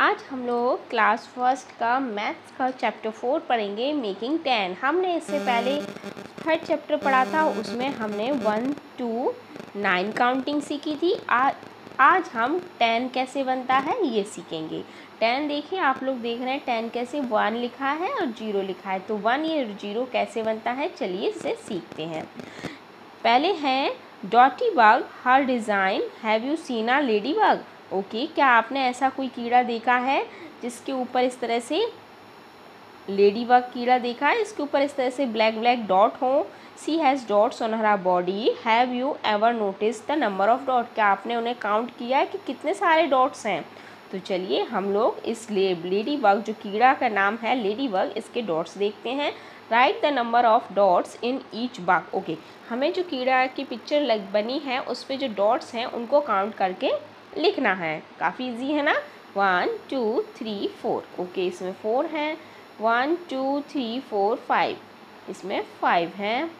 आज हम लोग क्लास फर्स्ट का मैथ्स का चैप्टर फोर पढ़ेंगे मेकिंग टेन हमने इससे पहले थर्ड चैप्टर पढ़ा था उसमें हमने वन टू नाइन काउंटिंग सीखी थी आज आज हम टेन कैसे बनता है ये सीखेंगे टेन देखिए आप लोग देख रहे हैं टेन कैसे वन लिखा है और जीरो लिखा है तो वन ये जीरो कैसे बनता है चलिए इसे सीखते हैं पहले हैं डॉटी बग हर design have you seen a ladybug okay क्या आपने ऐसा कोई कीड़ा देखा है जिसके ऊपर इस तरह से लेडी बग कीड़ा देखा है इसके ऊपर इस तरह से ब्लैक ब्लैक डॉट हो she has dots on her body have you ever notice the number of dot क्या आपने उन्हें काउंट किया है कि कितने सारे डॉट्स हैं तो चलिए हम लोग इस लेडी बग जो कीड़ा का नाम है लेडी बग इसके डॉट्स देखते हैं right the number of dots in each bug okay हमें जो कीड़ा की पिक्चर लग बनी है उस पर जो डॉट्स हैं उनको काउंट करके लिखना है काफ़ी इजी है ना one two three four okay इसमें फोर है one two three four five इसमें फाइव हैं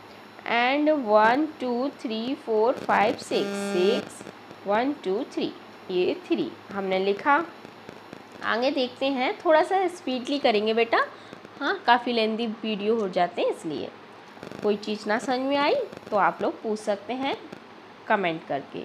and one two three four five six six one two three ये थ्री हमने लिखा आगे देखते हैं थोड़ा सा स्पीडली करेंगे बेटा हाँ काफ़ी लेंदी वीडियो हो जाते हैं इसलिए कोई चीज़ ना समझ में आई तो आप लोग पूछ सकते हैं कमेंट करके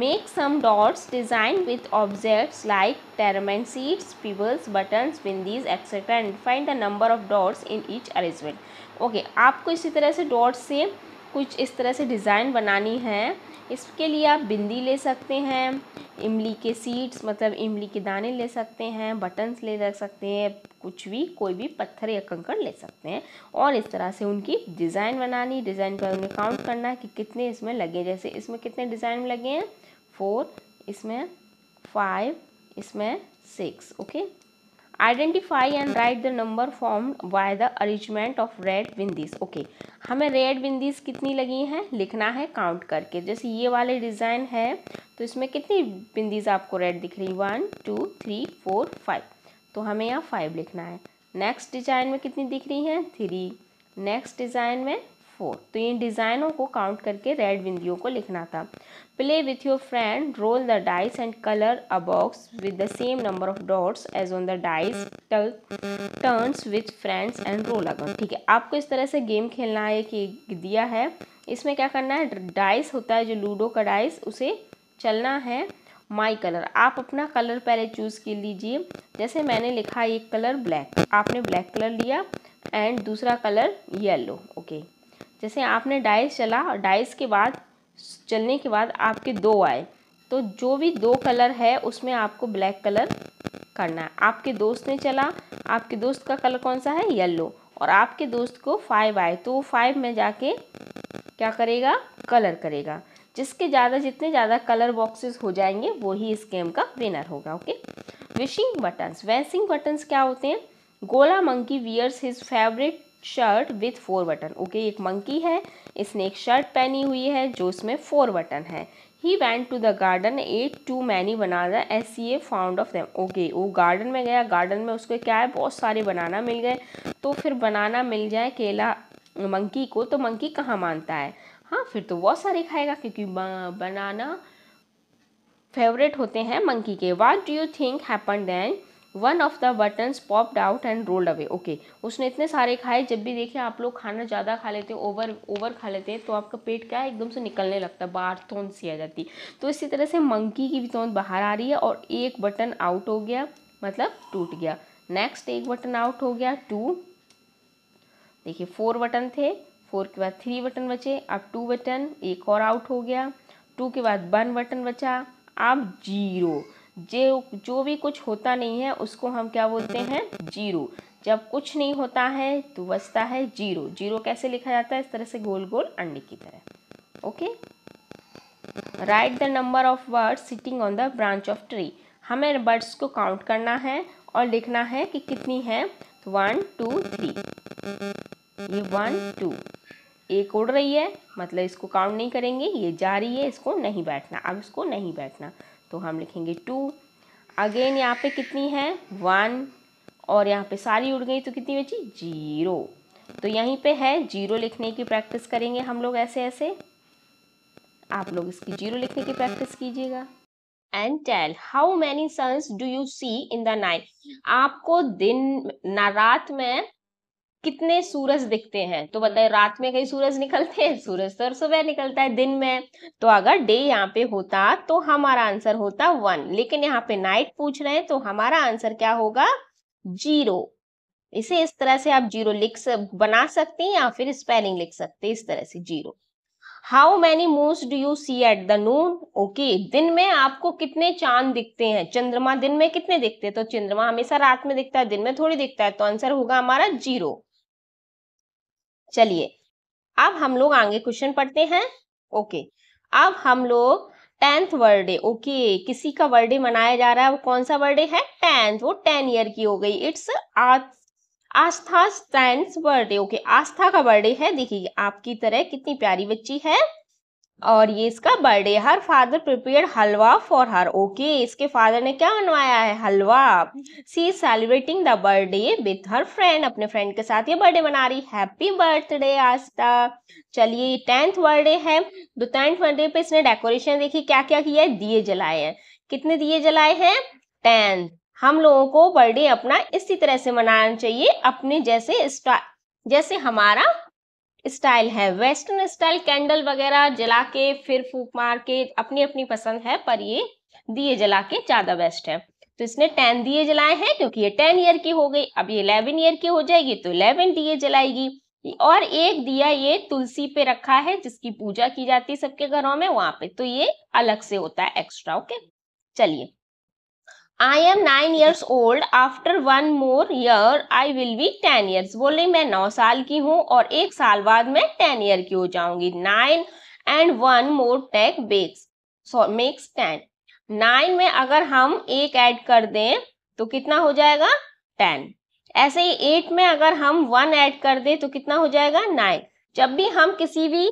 Make some dots designed with objects like pteromen seeds, pebbles, buttons, bindis etcetera and find the number of dots in each arrangement okay आपको इसी तरह से डॉट्स से कुछ इस तरह से डिज़ाइन बनानी है इसके लिए आप बिंदी ले सकते हैं इमली के सीड्स मतलब इमली के दाने ले सकते हैं बटन्स ले सकते हैं कुछ भी कोई भी पत्थर या कंकड़ ले सकते हैं और इस तरह से उनकी डिज़ाइन बनानी डिज़ाइन पर उन्हें काउंट करना कि कितने इसमें लगे जैसे इसमें कितने डिज़ाइन लगे हैं फोर इसमें फाइव इसमें six okay identify and write the number form by the arrangement of red bindis okay हमें रेड बिंदीज कितनी लगी हैं लिखना है काउंट करके जैसे ये वाले डिज़ाइन है तो इसमें कितनी बिंदीज आपको रेड दिख रही one two three four five तो हमें यहाँ फाइव लिखना है नेक्स्ट डिज़ाइन में कितनी दिख रही हैं थ्री नेक्स्ट डिज़ाइन में फोर तो इन डिज़ाइनों को काउंट करके रेड बिंदियों को लिखना था play with your friend roll the dice and colour a box with the same number of dots as on the dice turns with friends and roll again ठीक है आपको इस तरह से गेम खेलना है कि दिया है इसमें क्या करना है डाइस होता है जो लूडो का डाइस उसे चलना है माई कलर आप अपना कलर पहले चूज़ कर लीजिए जैसे मैंने लिखा एक कलर ब्लैक आपने ब्लैक कलर लिया एंड दूसरा कलर येलो ओके जैसे आपने डाइस चला और डाइस के बाद चलने के बाद आपके दो आए तो जो भी दो कलर है उसमें आपको ब्लैक कलर करना है आपके दोस्त ने चला आपके दोस्त का कलर कौन सा है येल्लो और आपके दोस्त को फाइव आए तो वो फाइव में जाके क्या करेगा कलर करेगा जिसके ज़्यादा जितने ज़्यादा कलर बॉक्सेस हो जाएंगे वो ही इस गेम का विनर होगा okay missing buttons missing buttons क्या होते हैं गोला monkey wears his favourite shirt with four button okay एक मंकी है इसने एक शर्ट पहनी हुई है जो उसमें फोर बटन है he went to the garden ate too many bananas सी ए फाउंड ऑफ दैम ओके वो गार्डन में गया गार्डन में उसको क्या है बहुत सारे बनाना मिल गए तो फिर बनाना मिल जाए केला मंकी को तो मंकी कहाँ मानता है हाँ फिर तो बहुत सारे खाएगा क्योंकि बनाना फेवरेट होते हैं मंकी के what do you think happen then one of the buttons popped out and rolled away okay उसने इतने सारे खाए जब भी देखिए आप लोग खाना ज़्यादा खा लेते हैं ओवर ओवर खा लेते हैं तो आपका पेट क्या है एकदम से निकलने लगता है बाहर तोन सी आ जाती तो इसी तरह से मंकी की भी तोन बाहर आ रही है और एक बटन आउट हो गया मतलब टूट गया नेक्स्ट एक बटन आउट हो गया टू देखिए फोर बटन थे फोर के बाद थ्री बटन बचे अब टू बटन एक और आउट हो गया टू के बाद वन बटन बचा अब जीरो जो जो भी कुछ होता नहीं है उसको हम क्या बोलते हैं जीरो जब कुछ नहीं होता है तो बचता है जीरो जीरो कैसे लिखा जाता है इस तरह से गोल गोल अंडे की तरह okay right the number of birds sitting on the branch of tree हमें बर्ड्स को काउंट करना है और लिखना है कि कितनी है वन टू थ्री ये वन टू एक उड़ रही है मतलब इसको काउंट नहीं करेंगे ये जा रही है इसको नहीं बैठना अब इसको नहीं बैठना तो हम लिखेंगे टू अगेन यहाँ पे कितनी है वन और यहाँ पे सारी उड़ गई तो कितनी बची जीरो तो यहीं पे है जीरो लिखने की प्रैक्टिस करेंगे हम लोग ऐसे ऐसे आप लोग इसकी जीरो लिखने की प्रैक्टिस कीजिएगा and tell how many suns do you see in the night आपको दिन ना रात में कितने सूरज दिखते हैं तो बताए रात में कई सूरज निकलते हैं सूरज तो सुबह निकलता है दिन में तो अगर डे यहाँ पे होता तो हमारा आंसर होता वन लेकिन यहाँ पे नाइट पूछ रहे हैं तो हमारा आंसर क्या होगा जीरो इसे इस तरह से आप जीरो लिख सक, बना सकते हैं या फिर स्पेलिंग लिख सकते हैं इस तरह से zero how many moon do you see at the noon okay दिन में आपको कितने चांद दिखते हैं चंद्रमा दिन में कितने दिखते हैं तो चंद्रमा हमेशा रात में दिखता है दिन में थोड़ी दिखता है तो आंसर होगा हमारा जीरो चलिए अब हम लोग आगे क्वेश्चन पढ़ते हैं ओके अब हम लोग टेंथ बर्थडे ओके किसी का बर्थडे मनाया जा रहा है वो कौन सा बर्थडे है टेंथ वो टेन ईयर की हो गई it's Aastha tenth birthday okay Aastha का बर्थडे है देखिए आपकी तरह कितनी प्यारी बच्ची है और ये इसका birthday her father prepare halwa for her okay इसके फादर ने क्या बनवाया है हलवा she celebrating the birthday with her friend अपने फ्रेंड के साथ ये बर्थडे मना रही हैप्पी बर्थडे आस्था चलिए टेंथ बर्थडे है तो टेंथ बर्थडे पे इसने डेकोरेशन देखी क्या क्या किया है दिए जलाए हैं कितने दिए जलाए हैं टेंथ हम लोगों को बर्थडे अपना इसी तरह से मनाना चाहिए अपने जैसे जैसे हमारा स्टाइल है वेस्टर्न स्टाइल कैंडल वगैरह जला के फिर फूक मार के अपनी अपनी पसंद है पर ये दिए जला के ज्यादा बेस्ट है तो इसने टेन दिए जलाए हैं क्योंकि ये टेन ईयर की हो गई अब ये इलेवन ईयर की हो जाएगी तो इलेवन दिए जलाएगी और एक दिया ये तुलसी पे रखा है जिसकी पूजा की जाती है सबके घरों में वहां पे तो ये अलग से होता है एक्स्ट्रा ओके चलिए I am nine years old after one more year I will be ten years बोले मैं नौ साल की हूँ और एक साल बाद मैं टेन ईयर की हो जाऊंगी nine and one more take बेक्स सॉ मेक्स टेन नाइन में अगर हम एक ऐड कर दें तो कितना हो जाएगा टेन ऐसे ही एट में अगर हम वन ऐड कर दें तो कितना हो जाएगा नाइन जब भी हम किसी भी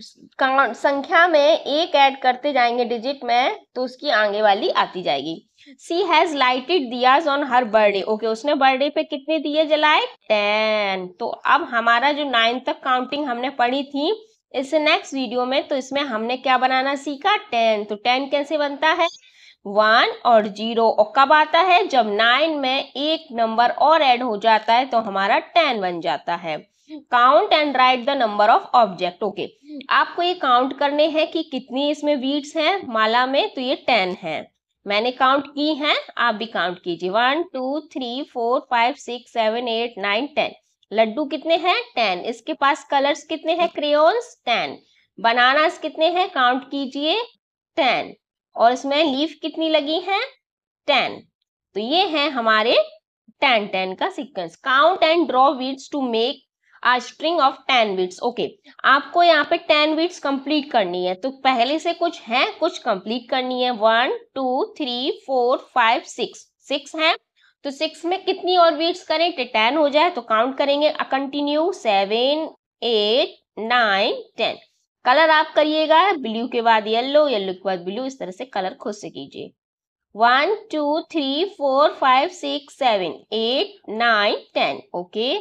संख्या में एक ऐड करते जाएंगे डिजिट में तो उसकी आगे वाली आती जाएगी she has lighted diyas on her birthday okay उसने बर्थडे पे कितने दिए जलाए टेन तो अब हमारा जो नाइन तक काउंटिंग हमने पढ़ी थी इस नेक्स्ट वीडियो में तो इसमें हमने क्या बनाना सीखा टेन तो टेन कैसे बनता है वन और जीरो और कब आता है जब नाइन में एक नंबर और ऐड हो जाता है तो हमारा टेन बन जाता है count and write the number of object okay आपको ये काउंट करने हैं कि कितनी इसमें बीट्स हैं माला में तो ये टेन है मैंने काउंट की हैं आप भी काउंट कीजिए one two three four five six seven eight nine ten लड्डू कितने हैं टेन इसके पास कलर्स कितने हैं क्रेन्स टेन बनानास कितने हैं काउंट कीजिए टेन और इसमें लीफ कितनी लगी है टेन तो ये है हमारे टेन टेन का sequence count and draw beads to make string of ten beads okay आपको यहाँ पे टेन बीट्स कंप्लीट करनी है तो पहले से कुछ है कुछ कंप्लीट करनी है one two three four five six six है तो सिक्स में कितनी और बीट्स करें टेन तो हो जाए तो काउंट करेंगे continue seven eight nine ten colour आप करिएगा ब्लू के बाद येलो येल्लो के बाद ब्लू इस तरह से कलर खुद से कीजिए one two three four five six seven eight nine ten okay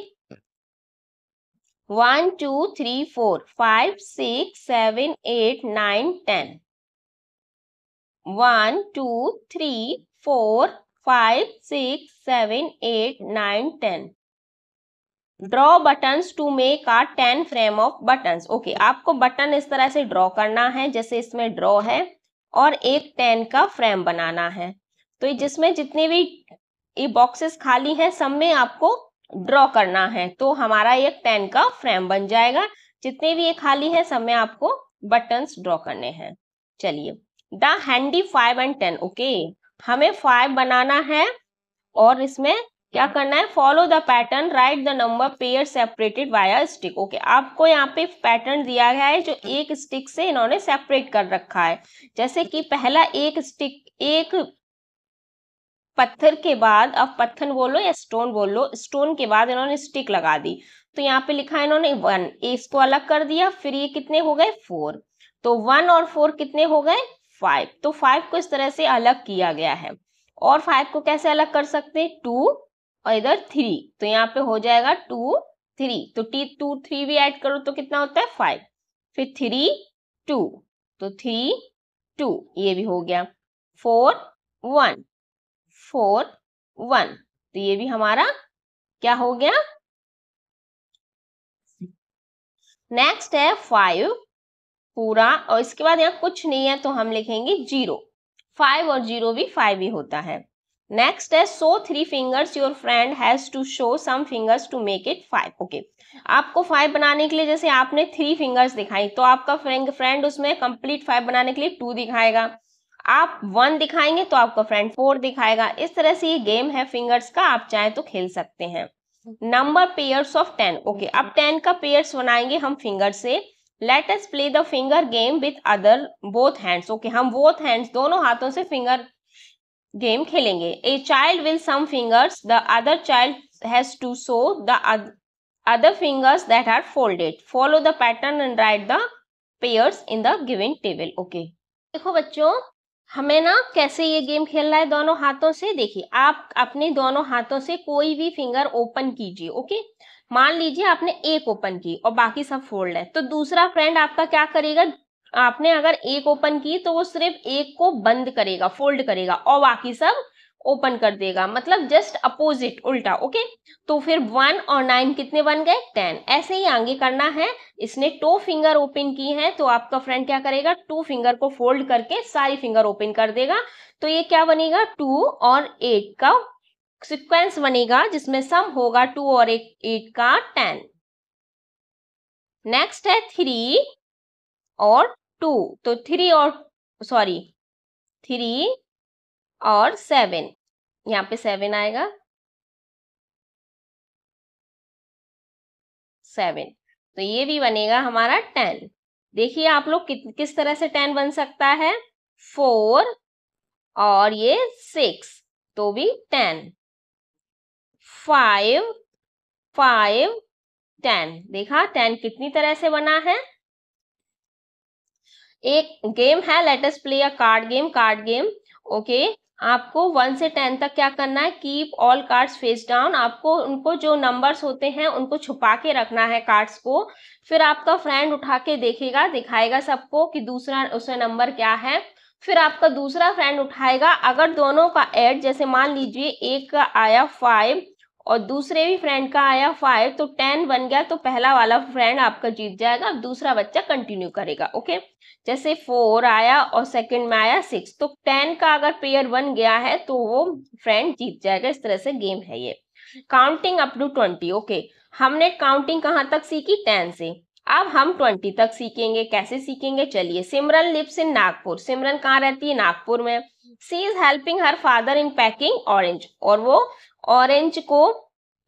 one two three four five six seven eight nine ten one two three four five six seven eight nine ten draw buttons to make a ten frame of buttons okay आपको button इस तरह से draw करना है जैसे इसमें draw है और एक टेन का फ्रेम बनाना है तो जिसमें जितने भी ये बॉक्सेस खाली हैं सब में आपको ड्रॉ करना है तो हमारा एक पेन का फ्रेम बन जाएगा जितने भी ये खाली है सब में आपको बटन्स ड्रॉ करने हैं चलिए the handy five and ten okay हमें फाइव बनाना है और इसमें क्या करना है follow the pattern write the number pair separated via stick okay आपको यहाँ पे पैटर्न दिया गया है जो एक स्टिक से इन्होंने सेपरेट कर रखा है जैसे कि पहला एक स्टिक एक पत्थर के बाद अब पत्थर बोलो या स्टोन बोलो स्टोन के बाद इन्होंने स्टिक लगा दी तो यहाँ पे लिखा है इन्होंने वन इसको अलग कर दिया फिर ये कितने हो गए फोर तो वन और फोर कितने हो गए फाइव तो फाइव को इस तरह से अलग किया गया है और फाइव को कैसे अलग कर सकते हैं टू और इधर थ्री तो यहाँ पे हो जाएगा टू थ्री तो टी टू थ्री भी ऐड करो तो कितना होता है फाइव फिर थ्री टू तो थ्री टू ये भी हो गया फोर वन फोर वन तो ये भी हमारा क्या हो गया नेक्स्ट है फाइव पूरा और इसके बाद यहाँ कुछ नहीं है तो हम लिखेंगे जीरो फाइव और जीरो भी फाइव ही होता है नेक्स्ट है so three fingers your friend has to show some fingers to make it five okay आपको फाइव बनाने के लिए जैसे आपने थ्री फिंगर्स दिखाई तो आपका फ्रेंड फ्रेंड उसमें कंप्लीट फाइव बनाने के लिए टू दिखाएगा आप वन दिखाएंगे तो आपको फ्रेंड फोर दिखाएगा इस तरह से ये गेम है फिंगर्स का आप चाहे तो खेल सकते हैं number pairs of ten okay अब टेन का पेयर्स बनाएंगे हम फिंगर से let's play the finger game with other both hands okay हम बोथ हैंड्स दोनों हाथों से फिंगर गेम खेलेंगे a child will some fingers the other child has to so the other fingers that are folded follow the pattern and write the pairs in the giving table okay देखो बच्चों हमें ना कैसे ये game खेलना है दोनों हाथों से देखिए आप अपने दोनों हाथों से कोई भी फिंगर ओपन कीजिए ओके मान लीजिए आपने एक ओपन की और बाकी सब फोल्ड है तो दूसरा फ्रेंड आपका क्या करेगा आपने अगर एक ओपन की तो वो सिर्फ एक को बंद करेगा फोल्ड करेगा और बाकी सब ओपन कर देगा मतलब जस्ट अपोजिट उल्टा ओके तो फिर वन और नाइन कितने बन गए टेन ऐसे ही आगे करना है इसने टू फिंगर ओपन की है तो आपका फ्रेंड क्या करेगा टू फिंगर को फोल्ड करके सारी फिंगर ओपन कर देगा तो ये क्या बनेगा टू और एट का सिक्वेंस बनेगा जिसमें सम होगा टू और एट का टेन नेक्स्ट है थ्री और टू तो थ्री और सॉरी थ्री और सेवन यहाँ पे सेवन आएगा सेवन तो ये भी बनेगा हमारा टेन देखिए आप लोग कि, किस तरह से टेन बन सकता है फोर और ये सिक्स तो भी टेन फाइव फाइव टेन देखा टेन कितनी तरह से बना है एक गेम है let's play a card game card game okay आपको वन से टेन तक क्या करना है keep all cards face down आपको उनको जो नंबर्स होते हैं उनको छुपा के रखना है कार्ड्स को फिर आपका फ्रेंड उठा के देखेगा दिखाएगा सबको कि दूसरा उसका नंबर क्या है फिर आपका दूसरा फ्रेंड उठाएगा अगर दोनों का एड जैसे मान लीजिए एक का आया फाइव और दूसरे भी फ्रेंड का आया फाइव तो टेन बन गया तो पहला वाला फ्रेंड आपका जीत जाएगा अब दूसरा बच्चा कंटिन्यू करेगा ओके जैसे फोर आया और सेकंड में आया सिक्स तो टेन का अगर पेयर बन गया है तो वो फ्रेंड जीत जाएगा इस तरह से गेम है ये counting up to twenty okay हमने काउंटिंग कहाँ तक सीखी टेन से अब हम ट्वेंटी तक सीखेंगे कैसे सीखेंगे चलिए सिमरन लिप्स इन नागपुर सिमरन कहाँ रहती है नागपुर में she is helping her father in packing orange और वो ऑरेंज को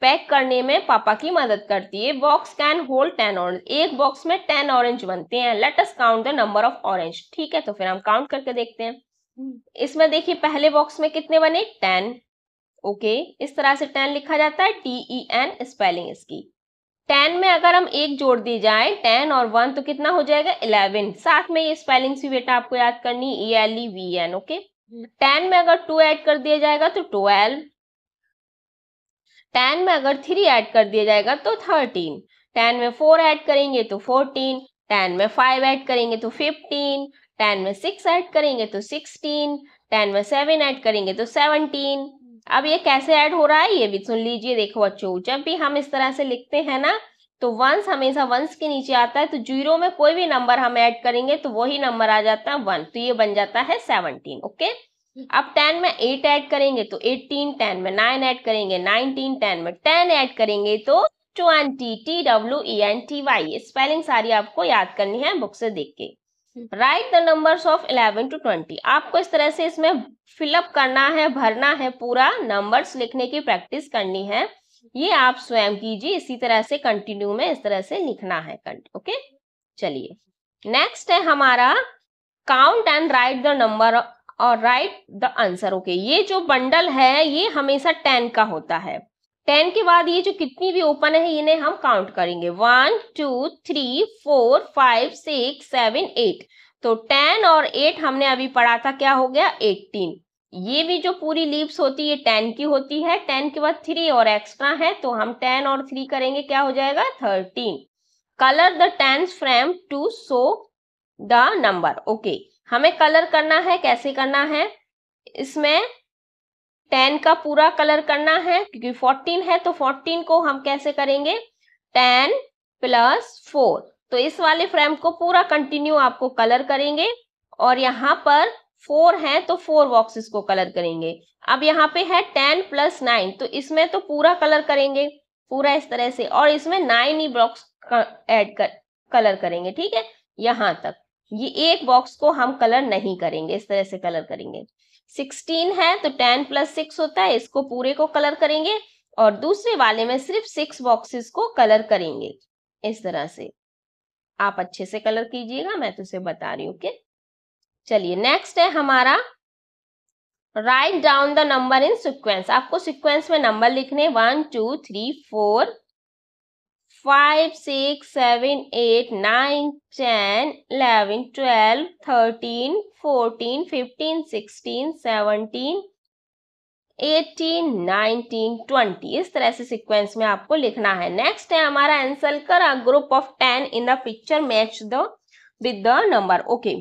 पैक करने में पापा की मदद करती है box can hold ten orange एक बॉक्स में टेन ऑरेंज बनते हैं let us count the number of orange ठीक है तो फिर हम काउंट करके देखते हैं hmm. इसमें देखिए पहले बॉक्स में कितने बने टेन ओके okay. इस तरह से टेन लिखा जाता है टी ई एन स्पेलिंग इसकी टेन में अगर हम एक जोड़ दी जाए टेन और वन तो कितना हो जाएगा इलेवन साथ में ये स्पेलिंग्स भी बेटा आपको याद करनी E L E V N okay ten में अगर टू ऐड कर दिया जाएगा तो ट्वेल्व टेन में अगर थ्री ऐड कर दिया जाएगा तो थर्टीन टेन में फोर ऐड करेंगे तो फोर्टीन टेन में फाइव ऐड करेंगे तो फिफ्टीन टेन में सिक्स ऐड करेंगे तो सिक्सटीन टेन में सेवन ऐड करेंगे तो सेवनटीन अब ये कैसे ऐड हो रहा है ये भी सुन लीजिए देखो बच्चों जब भी हम इस तरह से लिखते हैं ना तो वंस हमेशा वंस के नीचे आता है तो जीरो में कोई भी नंबर हम ऐड करेंगे तो वही नंबर आ जाता है वन तो ये बन जाता है सेवनटीन ओके अब टेन में एट ऐड करेंगे तो एटीन टेन में नाइन ऐड करेंगे नाइनटीन टेन में टेन ऐड करेंगे तो twenty T W E N T Y spelling सारी आपको याद करनी है बुक से देख के write the numbers of eleven to twenty आपको इस तरह से इसमें फिलअप करना है भरना है पूरा नंबर्स लिखने की प्रैक्टिस करनी है ये आप स्वयं कीजिए इसी तरह से कंटिन्यू में इस तरह से लिखना है ओके चलिए नेक्स्ट है हमारा count and write the number और राइट द आंसर ओके ये जो बंडल है ये हमेशा टेन का होता है टेन के बाद ये जो कितनी भी ओपन है इन्हें हम काउंट करेंगे one two three four five six seven eight तो टेन और एट हमने अभी पढ़ा था क्या हो गया एटीन ये भी जो पूरी लीव्स होती है टेन की होती है टेन के बाद थ्री और एक्स्ट्रा है तो हम टेन और थ्री करेंगे क्या हो जाएगा thirteen colour the tens frame to so the number okay हमें कलर करना है कैसे करना है इसमें टेन का पूरा कलर करना है क्योंकि फोर्टीन है तो फोर्टीन को हम कैसे करेंगे टेन प्लस फोर तो इस वाले फ्रेम को पूरा कंटिन्यू आपको कलर करेंगे और यहाँ पर फोर है तो फोर बॉक्सेस को कलर करेंगे अब यहाँ पे है टेन प्लस नाइन तो इसमें तो पूरा कलर करेंगे पूरा इस तरह से और इसमें नाइन ही बॉक्स ऐड कर कलर करेंगे ठीक है यहां तक ये एक बॉक्स को हम कलर नहीं करेंगे इस तरह से कलर करेंगे सिक्सटीन है तो टेन प्लस सिक्स होता है इसको पूरे को कलर करेंगे और दूसरे वाले में सिर्फ सिक्स बॉक्सेस को कलर करेंगे इस तरह से आप अच्छे से कलर कीजिएगा मैं तो उसे बता रही हूँ ओके चलिए नेक्स्ट है हमारा write down the number in sequence आपको सिक्वेंस में नंबर लिखने one two three four five six seven eight nine ten eleven, twelve thirteen fourteen fifteen sixteen seventeen eighteen nineteen twenty इस तरह से सीक्वेंस में आपको लिखना है नेक्स्ट है हमारा एंसर कर a group of ten in the picture match the with the number okay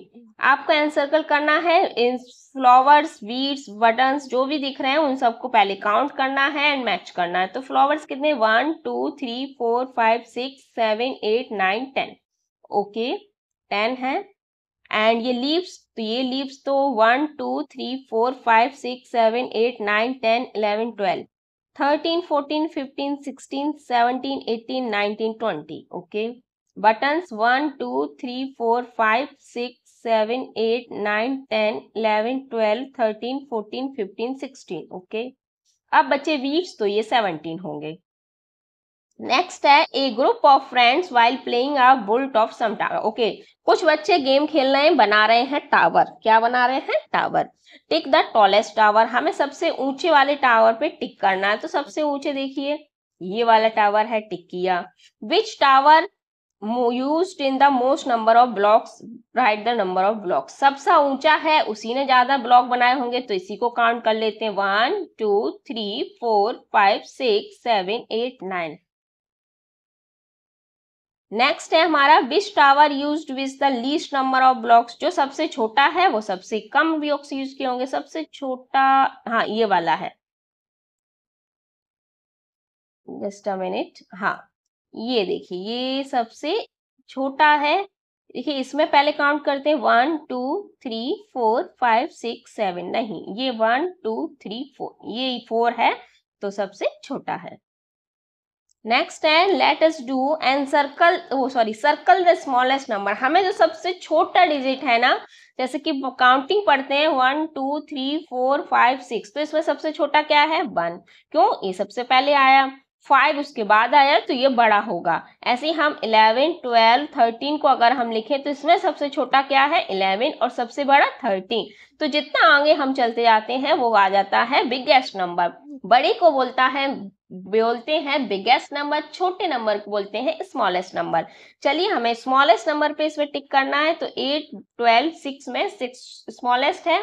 आपको एंसर सर्कल करना है फ्लावर्स वीड्स बटन्स जो भी दिख रहे हैं उन सबको पहले काउंट करना है एंड मैच करना है तो फ्लावर्स कितने one two three four five six seven eight nine ten okay ten है एंड ये लीव्स तो ये लीव्स तो one two three four five six seven eight nine ten eleven twelve thirteen fourteen fifteen sixteen seventeen eighteen nineteen twenty okay buttons one two three four five six seven eight nine ten eleven twelve thirteen fourteen fifteen sixteen okay अब बच्चे वीक्स तो ये seventeen होंगे next है a group of friends while playing a built of some tower okay कुछ बच्चे game खेल रहे हैं बना रहे हैं टावर क्या बना रहे हैं tower tick the tallest tower हमें सबसे ऊंचे वाले टावर पे टिक करना है तो सबसे ऊंचे देखिए ये वाला टावर है टिक किया which tower used in the most number of blocks write the number of blocks सबसे ऊंचा है उसी ने ज्यादा ब्लॉक बनाए होंगे तो इसी को काउंट कर लेते हैं one two three four five six seven eight nine next है हमारा which tower use with the least number of blocks जो सबसे छोटा है वो सबसे कम ब्लॉक्स यूज किए होंगे सबसे छोटा हाँ ये वाला है जस्ट अ मिनट हाँ ये देखिए ये सबसे छोटा है देखिए इसमें पहले काउंट करते हैं one two three four five six seven नहीं ये वन टू थ्री फोर ये फोर है तो सबसे छोटा है नेक्स्ट है let us do and circle वो sorry circle the smallest number हमें जो सबसे छोटा डिजिट है ना जैसे कि काउंटिंग पढ़ते हैं one two three four five six तो इसमें सबसे छोटा क्या है वन क्यों ये सबसे पहले आया फाइव उसके बाद आया तो ये बड़ा होगा ऐसे हम इलेवन ट्वेल्व थर्टीन को अगर हम लिखें तो इसमें सबसे छोटा क्या है इलेवन और सबसे बड़ा थर्टीन तो जितना आगे हम चलते जाते हैं वो आ जाता है बिगेस्ट नंबर बड़े को बोलता है बोलते हैं बिगेस्ट नंबर छोटे नंबर को बोलते हैं स्मॉलेस्ट नंबर चलिए हमें स्मॉलेस्ट नंबर पे इसमें टिक करना है तो एट ट्वेल्व सिक्स में सिक्स स्मॉलेस्ट है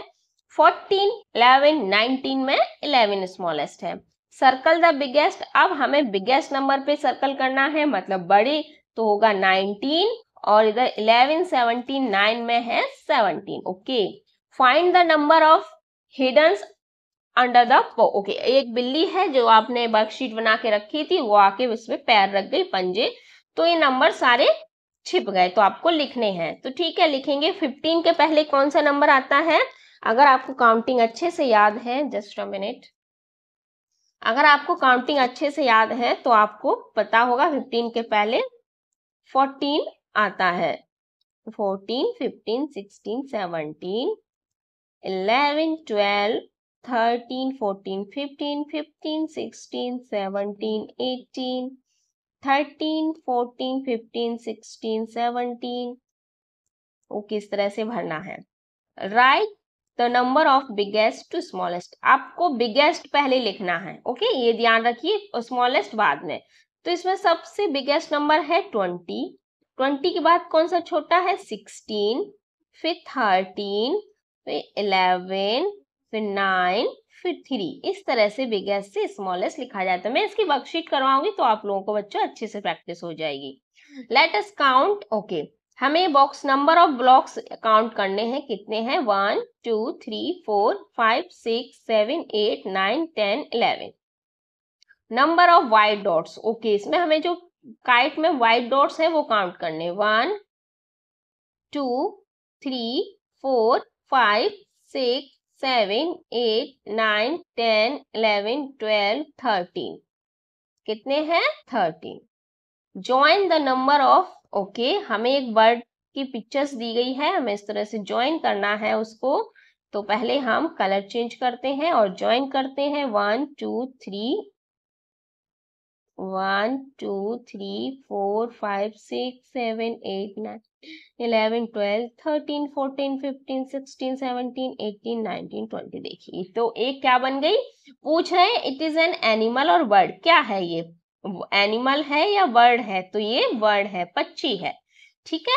फोर्टीन इलेवन नाइनटीन में इलेवन स्मॉलेस्ट है सर्कल द बिगेस्ट अब हमें बिगेस्ट नंबर पे सर्कल करना है मतलब बड़ी तो होगा 19 और इधर 11 17 नाइन में है 17 okay find the number of hidden under the okay एक बिल्ली है जो आपने वर्कशीट बना के रखी थी वो आके उसमें पैर रख गई पंजे तो ये नंबर सारे छिप गए तो आपको लिखने हैं तो ठीक है लिखेंगे 15 के पहले कौन सा नंबर आता है अगर आपको काउंटिंग अच्छे से याद है जस्ट अ मिनट अगर आपको काउंटिंग अच्छे से याद है तो आपको पता होगा फिफ्टीन के पहले फोर्टीन आता है fourteen fifteen sixteen seventeen eleven twelve thirteen fourteen fifteen fifteen sixteen seventeen eighteen thirteen fourteen fifteen sixteen seventeen वो किस तरह से भरना है write the number of biggest to smallest आपको बिगेस्ट पहले लिखना है ओके ये ध्यान रखिए स्मॉलेस्ट बाद में तो इसमें सबसे बिगेस्ट नंबर है ट्वेंटी ट्वेंटी के बाद कौन सा छोटा है सिक्सटीन फिर थर्टीन फिर इलेवन फिर नाइन फिर थ्री इस तरह से बिगेस्ट से स्मॉलेस्ट लिखा जाता है तो मैं इसकी वर्कशीट करवाऊंगी तो आप लोगों को बच्चों अच्छे से प्रैक्टिस हो जाएगी लेट अस काउंट ओके हमें box number of blocks count करने हैं कितने हैं one two three four five six seven eight nine ten eleven number of white dots okay इसमें हमें जो काइट में वाइट डॉट्स हैं वो काउंट करने one two three four five six seven eight nine ten eleven twelve thirteen कितने हैं thirteen join the number of okay हमें एक बर्ड की पिक्चर्स दी गई है हमें इस तरह से ज्वाइन करना है उसको तो पहले हम कलर चेंज करते हैं और ज्वाइन करते हैं one two three one two three four five six seven eight nine eleven twelve thirteen fourteen fifteen sixteen seventeen eighteen nineteen twenty देखिए तो एक क्या बन गई पूछ रहे हैं इट इज एन एनिमल और बर्ड क्या है ये एनिमल है या वर्ड है तो ये वर्ड है पक्षी है ठीक है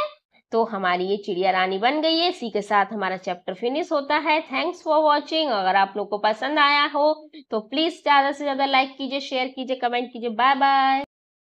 तो हमारी ये चिड़िया रानी बन गई है इसी के साथ हमारा चैप्टर फिनिश होता है थैंक्स फॉर वॉचिंग अगर आप लोग को पसंद आया हो तो प्लीज ज्यादा से ज्यादा लाइक कीजिए शेयर कीजिए कमेंट कीजिए बाय बाय